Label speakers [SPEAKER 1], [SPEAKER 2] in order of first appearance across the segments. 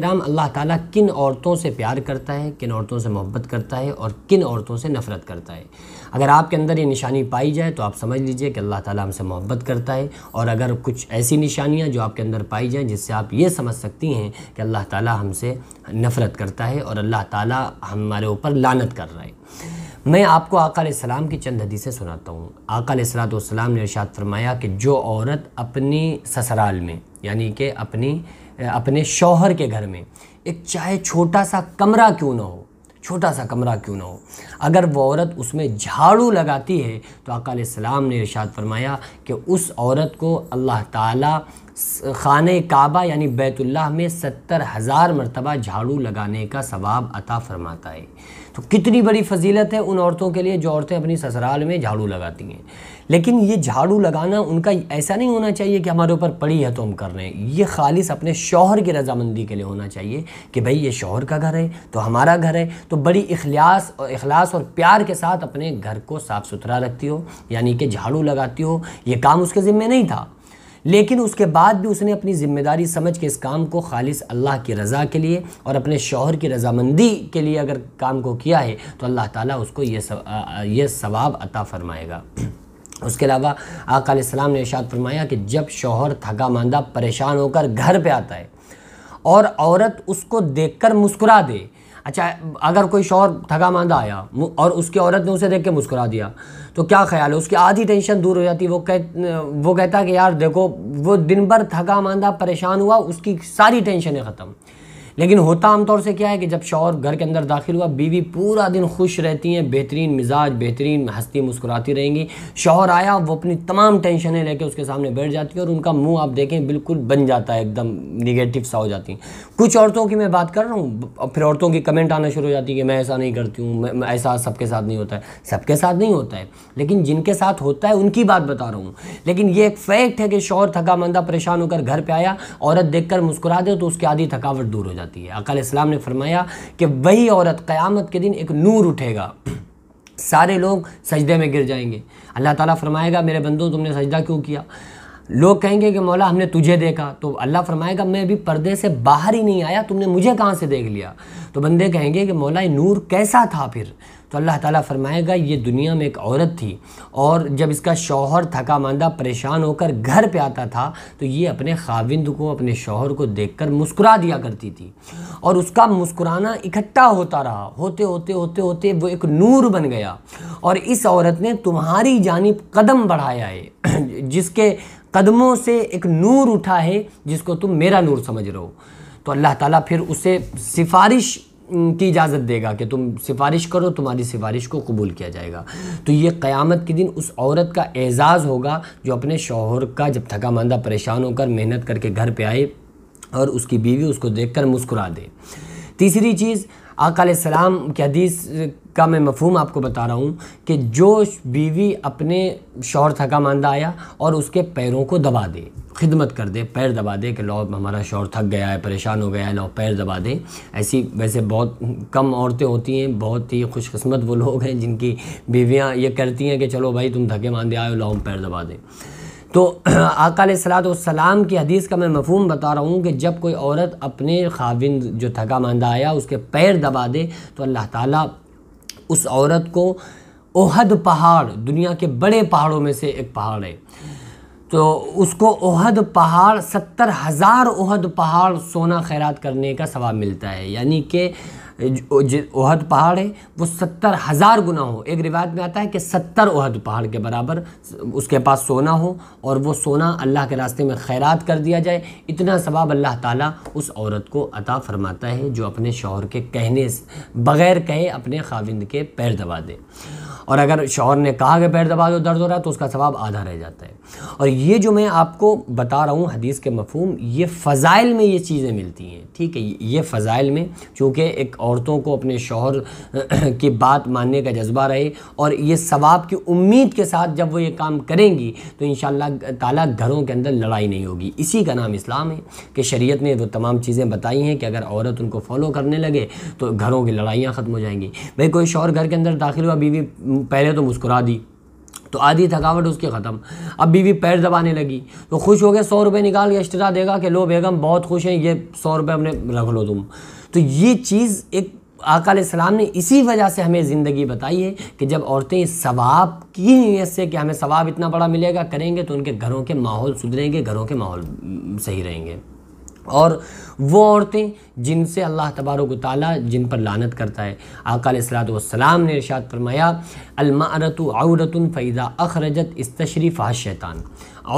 [SPEAKER 1] राम अल्लाह ताला किन औरतों से प्यार करता है किन औरतों से मोहब्बत करता है और किन औरतों से नफ़रत करता है अगर आपके अंदर ये निशानी पाई जाए तो आप समझ लीजिए कि अल्लाह ताला हमसे मोहब्बत करता है और अगर कुछ ऐसी निशानियाँ जो आपके अंदर पाई जाएँ जिससे आप ये समझ सकती हैं कि अल्लाह ताला हमसे नफ़रत करता है और अल्लाह ताली हमारे ऊपर लानत कर रहा है मैं आपको आकाम की चंद हदीसें सुनाता हूँ आकाम ने इर्शाद फरमाया कि जो औरत अपनी ससुराल में यानी कि अपनी अपने शौहर के घर में एक चाहे छोटा सा कमरा क्यों ना हो छोटा सा कमरा क्यों ना हो अगर वो औरत उसमें झाड़ू लगाती है तो अकाल सलाम ने इरशाद फरमाया कि उस औरत को अल्लाह ताला खाने काबा यानी बैतुल्लाह में सत्तर हज़ार मरतबा झाड़ू लगाने का सवाब अता फ़रमाता है तो कितनी बड़ी फजीलत है उन औरतों के लिए जो औरतें अपनी ससुराल में झाड़ू लगाती हैं लेकिन ये झाड़ू लगाना उनका ऐसा नहीं होना चाहिए कि हमारे ऊपर पड़ी है तो हम कर रहे हैं ये खालिश अपने शोहर की रजामंदी के लिए होना चाहिए कि भाई ये शोहर का घर है तो हमारा घर है तो बड़ी अखलास और अखलास और प्यार के साथ अपने घर को साफ़ सुथरा रखती हो यानी कि झाड़ू लगाती हो ये काम उसके ज़िम्मे नहीं था लेकिन उसके बाद भी उसने अपनी ज़िम्मेदारी समझ के इस काम को खालिस अल्लाह की रज़ा के लिए और अपने शोहर की रजामंदी के लिए अगर काम को किया है तो अल्लाह ताला उसको ये ये सवाब अता फ़रमाएगा उसके अलावा आकाम ने इशाद फरमाया कि जब शोहर थका मंदा परेशान होकर घर पे आता है और औरत उसको देखकर मुस्कुरा दे अच्छा अगर कोई शोहर थका मंदा आया और उसकी औरत ने उसे देख के मुस्कुरा दिया तो क्या ख्याल है उसकी आधी टेंशन दूर हो जाती वो कह वो कहता कि यार देखो वो दिन भर थका मंदा परेशान हुआ उसकी सारी टेंशनें ख़त्म लेकिन होता आमतौर से क्या है कि जब शौहर घर के अंदर दाखिल हुआ बीवी पूरा दिन खुश रहती हैं बेहतरीन मिजाज बेहतरीन हस्ती मुस्कुराती रहेंगी शौहर आया वो अपनी तमाम टेंशनें लेके उसके सामने बैठ जाती है और उनका मुंह आप देखें बिल्कुल बन जाता है एकदम निगेटिव सा हो जाती हैं कुछ औरतों की मैं बात कर रहा हूँ फिर औरतों की कमेंट आना शुरू हो जाती है कि मैं ऐसा नहीं करती हूँ ऐसा सबके साथ नहीं होता है सबके साथ नहीं होता है लेकिन जिनके साथ होता है उनकी बात बता रहा हूँ लेकिन ये एक फैक्ट है कि शौहर थका मंदा परेशान होकर घर पर आया औरत देख मुस्कुरा दे तो उसकी आधी थकावट दूर हो जाती जाती है अकाल इस्लाम ने फरमाया कि वही औरत क़यामत के दिन एक नूर उठेगा सारे लोग सजदे में गिर जाएंगे अल्लाह ताला फरमाएगा मेरे बंदों तुमने सजदा क्यों किया लोग कहेंगे कि मौला हमने तुझे देखा तो अल्लाह फरमाएगा मैं अभी पर्दे से बाहर ही नहीं आया तुमने मुझे कहाँ से देख लिया तो बंदे कहेंगे कि मौला नूर कैसा था फिर तो अल्लाह ताला फरमाएगा ये दुनिया में एक औरत थी और जब इसका शौहर थका मंदा परेशान होकर घर पे आता था तो ये अपने खाविंद को अपने शौहर को देखकर मुस्कुरा दिया करती थी और उसका मुस्कुराना इकट्ठा होता रहा होते होते होते होते वो एक नूर बन गया और इस औरत ने तुम्हारी जानब कदम बढ़ाया है जिसके कदमों से एक नूर उठा है जिसको तुम मेरा नूर समझ रहे हो तो अल्लाह ताला फिर उसे सिफारिश की इजाज़त देगा कि तुम सिफारिश करो तुम्हारी सिफारिश को कबूल किया जाएगा तो ये क़यामत के दिन उस औरत का एज़ाज़ होगा जो अपने शोहर का जब थका मंदा परेशान होकर मेहनत करके घर पे आए और उसकी बीवी उसको देखकर मुस्कुरा दे तीसरी चीज़ आकाम की हदीस का मैं मफहम आपको बता रहा हूँ कि जो बीवी अपने शोहर थका मानदा आया और उसके पैरों को दबा दे खिदमत कर दे पैर दबा दे कि लो हमारा शोर थक गया है परेशान हो गया है लो पैर दबा दे ऐसी वैसे बहुत कम औरतें होती हैं बहुत ही खुशकस्मत वो लोग हैं जिनकी बीवियाँ ये करती हैं कि चलो भाई तुम थके मांदे आए लो हम पैर दबा दें तो आका सलाम की हदीस का मैं मफहम बता रहा हूँ कि जब कोई औरत अपने खाविंद जो थका मंदा आया उसके पैर दबा दे तो अल्लाह ताला उस औरत को ओहद पहाड़ दुनिया के बड़े पहाड़ों में से एक पहाड़ है तो उसको ओहद पहाड़ सत्तर हज़ार ओहद पहाड़ सोना खैरात करने का सवाब मिलता है यानी कि ओहद पहाड़ है वो सत्तर हज़ार गुना हो एक रिवायत में आता है कि सत्तर ओहद पहाड़ के बराबर उसके पास सोना हो और वो सोना अल्लाह के रास्ते में खैरात कर दिया जाए इतना सवाब अल्लाह ताला उस औरत को अता फरमाता है जो अपने शोहर के कहने बग़ैर कहे अपने खाविंद के पैर दबा दे और अगर शोहर ने कहा कि पैर दबा दो दर्द हो रहा है तो उसका सवाब आधा रह जाता है और ये जो मैं आपको बता रहा हूँ हदीस के मफहम ये फ़ज़ाइल में ये चीज़ें मिलती हैं ठीक है ये फ़ज़ाइल में चूँकि एक और औरतों को अपने शोहर की बात मानने का जज्बा रहे और ये सवाब की उम्मीद के साथ जब वो ये काम करेंगी तो इन ताला घरों के अंदर लड़ाई नहीं होगी इसी का नाम इस्लाम है कि शरीयत ने वो तमाम चीज़ें बताई हैं कि अगर औरत उनको फॉलो करने लगे तो घरों की लड़ाइयाँ ख़त्म हो जाएंगी भाई कोई शोहर घर के अंदर दाखिल हुआ बीवी पहले तो मुस्कुरा दी तो आधी थकावट उसकी ख़त्म अब बीवी पैर दबाने लगी तो खुश हो गया सौ रुपये निकाल के एक्स्ट्रा देगा कि लो बेगम बहुत खुश हैं ये सौ रुपये अपने रख लो तुम तो ये चीज़ एक आकाम ने इसी वजह से हमें ज़िंदगी बताई है कि जब औरतें सवाब की नीयत से कि हमें सवाब इतना बड़ा मिलेगा करेंगे तो उनके घरों के माहौल सुधरेंगे घरों के माहौल सही रहेंगे और वो औरतें जिनसे अल्लाह तबारक ताली जिन पर लानत करता है आकाल सलाम ने इरशाद फरमाया अलमारत औरतन फ़ैदा अखरजत इस्तशरीफ़ शैतान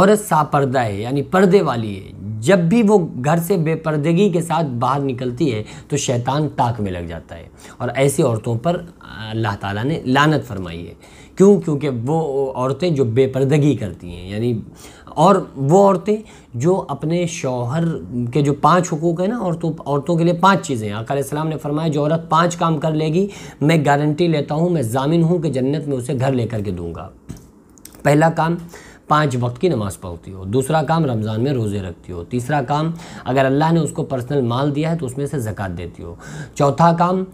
[SPEAKER 1] औरत सापर्दा है यानी पर्दे वाली है जब भी वो घर से बेपर्दगी के साथ बाहर निकलती है तो शैतान ताक में लग जाता है और ऐसी औरतों पर अल्लाह ताला ने लानत फरमाई है क्यों क्योंकि वो औरतें जो बेपर्दगी करती हैं यानी और वो औरतें जो अपने शौहर के जो पांच हुकूक हैं ना औरतों औरतों के लिए पांच चीज़ें हैं सलाम ने फरमाया जो औरत पांच काम कर लेगी मैं गारंटी लेता हूँ मैं जामिन हूँ कि जन्नत में उसे घर लेकर के दूँगा पहला काम पाँच वक्त की नमाज़ पढ़ती हो दूसरा काम रमज़ान में रोज़े रखती हो तीसरा काम अगर अल्लाह ने उसको पर्सनल माल दिया है तो उसमें से ज़क़़त देती हो चौथा काम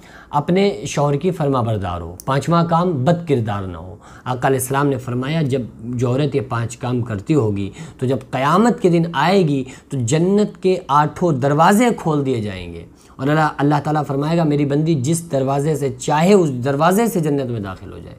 [SPEAKER 1] अपने शोहर की फरमा बरदार हो पाँचवा काम बद किरदार ना हो अकाल इस्लाम ने फरमाया जब जौरत ये पाँच काम करती होगी तो जब क़यामत के दिन आएगी तो जन्नत के आठों दरवाज़े खोल दिए जाएंगे और अल्लाह अल्लाह ताला फरमाएगा मेरी बंदी जिस दरवाज़े से चाहे उस दरवाज़े से जन्नत में दाखिल हो जाए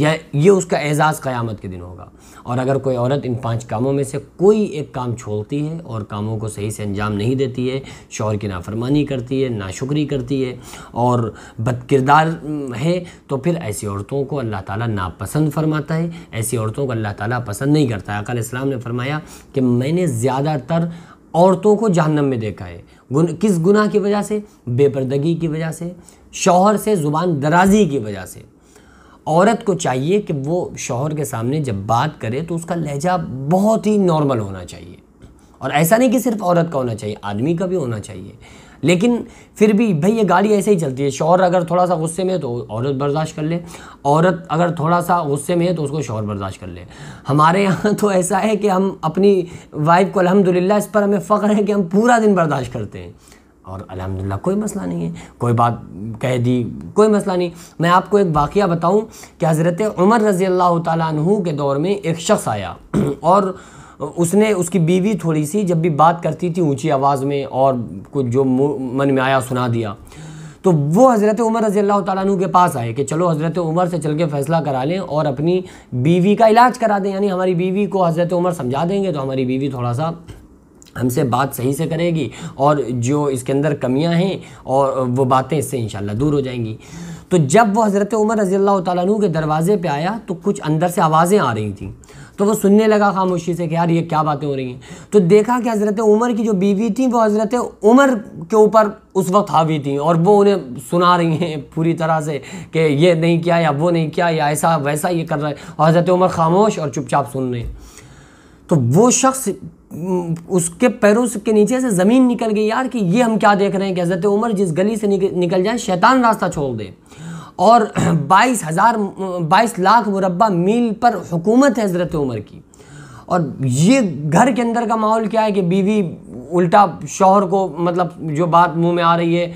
[SPEAKER 1] या ये उसका एजाज़ क़यामत के दिन होगा और अगर कोई औरत इन पांच कामों में से कोई एक काम छोड़ती है और कामों को सही से अंजाम नहीं देती है शौहर की नाफरमानी करती है नाशुक्री करती है और बदकिरदार है तो फिर ऐसी औरतों को अल्लाह ताला नापसंद फरमाता है ऐसी औरतों को अल्लाह ताला पसंद नहीं करता है अकाल इस्लाम ने फरमाया कि मैंने ज़्यादातर औरतों को जहन्नम में देखा है गुन, किस गुनाह की वजह से बेपर्दगी की वजह से शौहर से ज़ुबान दराजी की वजह से औरत को चाहिए कि वो शोहर के सामने जब बात करे तो उसका लहजा बहुत ही नॉर्मल होना चाहिए और ऐसा नहीं कि सिर्फ औरत का होना चाहिए आदमी का भी होना चाहिए लेकिन फिर भी भाई ये गाड़ी ऐसे ही चलती है शोर अगर थोड़ा सा गुस्से में है तो औरत बर्दाश्त कर ले औरत अगर थोड़ा सा गुस्से में है तो उसको शोर बर्दाश्त कर ले हमारे यहाँ तो ऐसा है कि हम अपनी वाइफ को अलहमदिल्ला इस पर हमें फ़ख्र है कि हम पूरा दिन बर्दाश्त करते हैं और अलहमदिल्ला कोई मसला नहीं है कोई बात कह दी कोई मसला नहीं मैं आपको एक वाक़ बताऊँ कि हज़रत उमर रज़ी अल्लाह तु के दौर में एक शख्स आया और उसने उसकी बीवी थोड़ी सी जब भी बात करती थी ऊंची आवाज़ में और कुछ जो मन में आया सुना दिया तो वो हज़रत उमर रज़ी अल्लाह तु के पास आए कि चलो हज़रत उमर से चल के फ़ैसला करा लें और अपनी बीवी का इलाज करा दें यानी हमारी बीवी को हज़रत उमर समझा देंगे तो हमारी बीवी थोड़ा सा हमसे बात सही से करेगी और जो इसके अंदर कमियां हैं और वो बातें इससे इंशाल्लाह दूर हो जाएंगी तो जब वो हज़रत उमर रज़ी अल्लाह तु के दरवाज़े पे आया तो कुछ अंदर से आवाज़ें आ रही थी तो वो सुनने लगा खामोशी से कि यार ये क्या बातें हो रही हैं तो देखा कि हज़रत उमर की जो बीवी थी वो हज़रत उमर के ऊपर उस वक्त हावी थी और वो उन्हें सुना रही हैं पूरी तरह से कि ये नहीं किया या वो नहीं किया या ऐसा वैसा ये कर रहा है और हज़रत उमर खामोश और चुपचाप सुन रहे हैं तो वो शख्स उसके पैरों के नीचे से ज़मीन निकल गई यार कि ये हम क्या देख रहे हैं कि हज़रत उमर जिस गली से निकल जाए शैतान रास्ता छोड़ दे और बाईस हज़ार बाईस लाख मुरबा मील पर हुकूमत है हज़रत उमर की और ये घर के अंदर का माहौल क्या है कि बीवी उल्टा शोहर को मतलब जो बात मुंह में आ रही है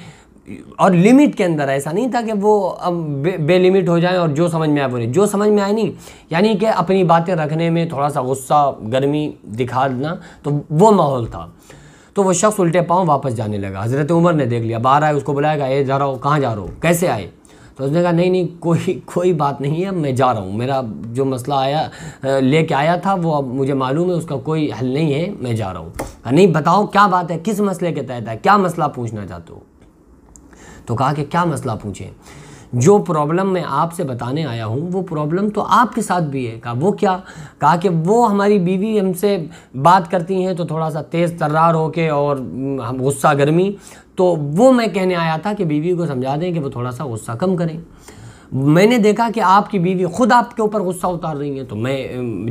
[SPEAKER 1] और लिमिट के अंदर ऐसा नहीं था कि वो अब बे, बेलिमिट हो जाए और जो समझ में आए बोले जो समझ में आए नहीं यानी कि अपनी बातें रखने में थोड़ा सा गुस्सा गर्मी दिखा देना तो वो माहौल था तो वो शख्स उल्टे पाँव वापस जाने लगा हज़रत उमर ने देख लिया बाहर आए उसको बुलाया ए जा रहा हो कहाँ जा रहा हो कैसे आए तो उसने कहा नहीं नहीं कोई कोई बात नहीं है मैं जा रहा हूँ मेरा जो मसला आया लेके आया था वो अब मुझे मालूम है उसका कोई हल नहीं है मैं जा रहा हूँ नहीं बताओ क्या बात है किस मसले के तहत है क्या मसला पूछना चाहते हो तो कहा कि क्या मसला पूछें जो प्रॉब्लम मैं आपसे बताने आया हूँ वो प्रॉब्लम तो आपके साथ भी है कहा वो क्या कहा कि वो हमारी बीवी हमसे बात करती हैं तो थोड़ा सा तेज़ तर्रार होके और हम गुस्सा गर्मी तो वो मैं कहने आया था कि बीवी को समझा दें कि वो थोड़ा सा गुस्सा कम करें मैंने देखा कि आपकी बीवी खुद आपके ऊपर गुस्सा उतार रही है तो मैं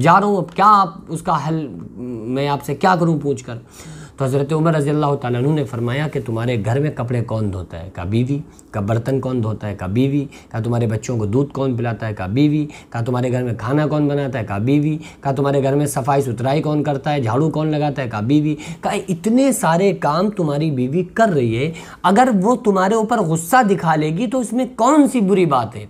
[SPEAKER 1] जा रहा हूँ अब क्या आप उसका हल मैं आपसे क्या करूँ पूछ कर तो हज़रत उमर रज़ी अल्लाह तु ने फरमाया कि तुम्हारे घर में कपड़े कौन धोता है का बीवी का बर्तन कौन धोता है का बीवी का तुम्हारे बच्चों को दूध कौन पिलाता है का बीवी का तुम्हारे घर में खाना कौन बनाता है का बीवी का तुम्हारे घर में सफाई सुथराई कौन करता है झाड़ू कौन लगाता है का बीवी का इतने सारे काम तुम्हारी बीवी कर रही है अगर वो तुम्हारे ऊपर गुस्सा दिखा लेगी तो इसमें कौन सी बुरी बात है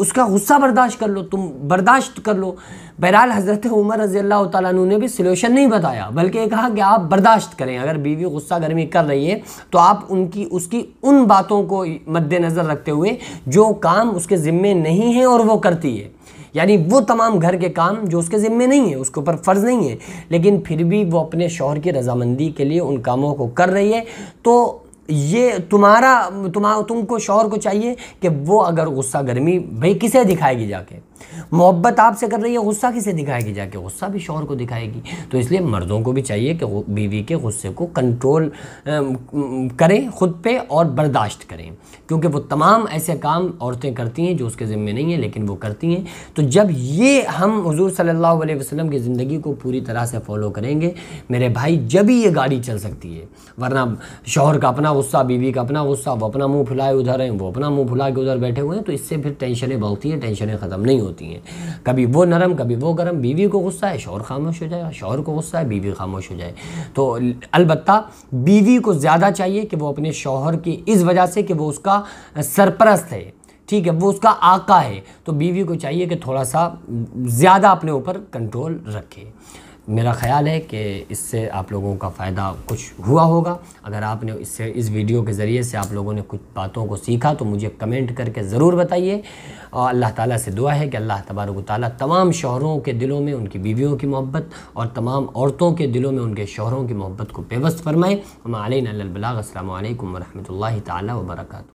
[SPEAKER 1] उसका गुस्सा बर्दाश्त कर लो तुम बर्दाश्त कर लो बहरहाल हज़रत उमर रज़ी अल्लाह तु ने भी सोल्यूशन नहीं बताया बल्कि कहा कि आप बर्दाश्त करें अगर बीवी गुस्सा गर्मी कर रही है तो आप उनकी उसकी उन बातों को मद्देनज़र रखते हुए जो काम उसके ज़िम्मे नहीं है और वो करती है यानी वो तमाम घर के काम जो उसके ज़िम्मे नहीं है उसके ऊपर फ़र्ज़ नहीं है लेकिन फिर भी वो अपने शोहर की रजामंदी के लिए उन कामों को कर रही है तो ये तुम्हारा तुम्हारा तुमको शोहर को चाहिए कि वो अगर गुस्सा गर्मी भाई किसे दिखाएगी जाके मोहब्बत आपसे कर रही है गुस्सा किसे दिखाएगी जाके गुस्सा भी शोहर को दिखाएगी तो इसलिए मर्दों को भी चाहिए कि बीवी के गुस्से को कंट्रोल करें ख़ुद पे और बर्दाश्त करें क्योंकि वो तमाम ऐसे काम औरतें करती हैं जो उसके ज़िम्मे नहीं हैं लेकिन वो करती हैं तो जब ये हम हजूर सल्ला वसलम की ज़िंदगी को पूरी तरह से फॉलो करेंगे मेरे भाई जब ही ये गाड़ी चल सकती है वरना शोहर का अपना गुस्सा बीवी का अपना गुस्सा वो अपना मुँह फुलाए उधर हैं वो अपना मुँह फुला के उधर बैठे हुए हैं तो इससे फिर टेंशनें ही हैं टेंशनें ख़त्म नहीं होती होती हैं कभी वो नरम कभी वो गर्म बीवी को गुस्सा है शोर खामोश हो जाए शोर को गुस्सा है बीवी खामोश हो जाए तो अलबत् बीवी को ज़्यादा चाहिए कि वो अपने शोहर की इस वजह से कि वो उसका सरपरस्त है ठीक है वो उसका आका है तो बीवी को चाहिए कि थोड़ा सा ज़्यादा अपने ऊपर कंट्रोल रखे मेरा ख्याल है कि इससे आप लोगों का फ़ायदा कुछ हुआ होगा अगर आपने इससे इस वीडियो के ज़रिए से आप लोगों ने कुछ बातों को सीखा तो मुझे कमेंट करके ज़रूर बताइए और अल्लाह ताला से दुआ है कि अल्लाह तबारक ताली तमाम शोहरों के दिलों में उनकी बीवियों की मोहब्बत और तमाम औरतों के दिलों में उनके शोहरों की मोहब्बत को बेवस्त फ़रमाएँ हम आलिन अल्लाबलाक असल वरहमल वर्का